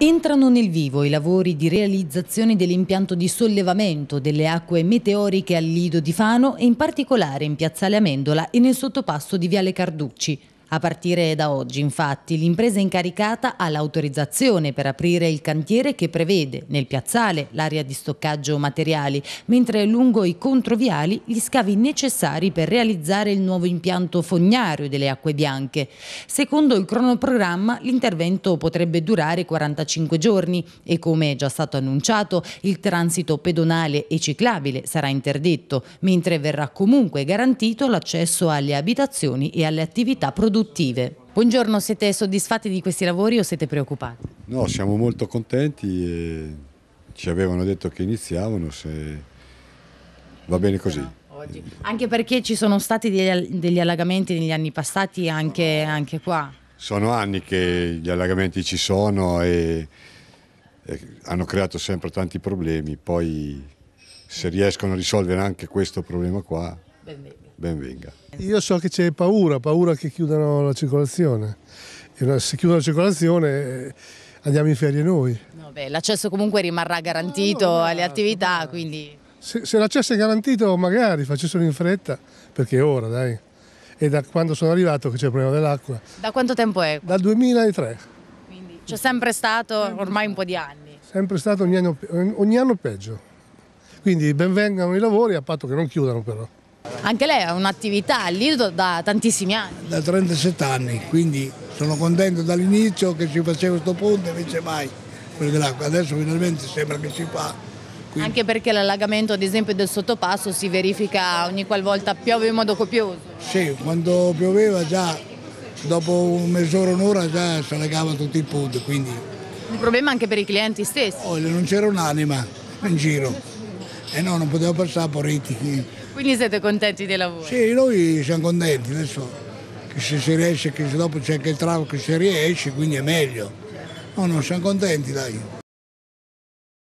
Entrano nel vivo i lavori di realizzazione dell'impianto di sollevamento delle acque meteoriche al Lido di Fano e in particolare in Piazzale Amendola e nel sottopasso di Viale Carducci. A partire da oggi, infatti, l'impresa incaricata ha l'autorizzazione per aprire il cantiere che prevede nel piazzale l'area di stoccaggio materiali, mentre lungo i controviali gli scavi necessari per realizzare il nuovo impianto fognario delle acque bianche. Secondo il cronoprogramma, l'intervento potrebbe durare 45 giorni e, come è già stato annunciato, il transito pedonale e ciclabile sarà interdetto, mentre verrà comunque garantito l'accesso alle abitazioni e alle attività produttive produttive. Buongiorno, siete soddisfatti di questi lavori o siete preoccupati? No, siamo molto contenti ci avevano detto che iniziavano, se va bene così. Oggi. Anche perché ci sono stati degli, degli allagamenti negli anni passati anche, anche, qua. Sono anni che gli allagamenti ci sono e, e, hanno creato sempre tanti problemi, poi se riescono a risolvere anche questo problema qua Benvenga. Io so che c'è paura, paura che chiudano la circolazione. se chiudono la circolazione eh, andiamo in ferie noi. No, l'accesso comunque rimarrà garantito no, no, alle attività, quindi... Se, se l'accesso è garantito magari facessero in fretta, perché è ora dai. E da quando sono arrivato che c'è il problema dell'acqua. Da quanto tempo è? Dal 2003. Quindi c'è sempre stato ormai un po' di anni. Sempre stato ogni anno, ogni anno peggio. Quindi benvengano i lavori a patto che non chiudano però. Anche lei ha un'attività lì da tantissimi anni. Da 37 anni, quindi sono contento dall'inizio che si faceva questo ponte, invece mai quello dell'acqua. Adesso finalmente sembra che si fa. Quindi... Anche perché l'allagamento ad esempio del sottopasso si verifica ogni qualvolta piove in modo copioso. Sì, quando pioveva già dopo mezz'ora, un'ora già si allagava tutto il ponte. Quindi... Un problema anche per i clienti stessi. Oh, non c'era un'anima in giro. E eh no, non poteva passare, a poretti. Quindi siete contenti dei lavori? Sì, noi siamo contenti, adesso che se si riesce, che se dopo c'è anche il travo che si riesce, quindi è meglio. No, no, siamo contenti, dai.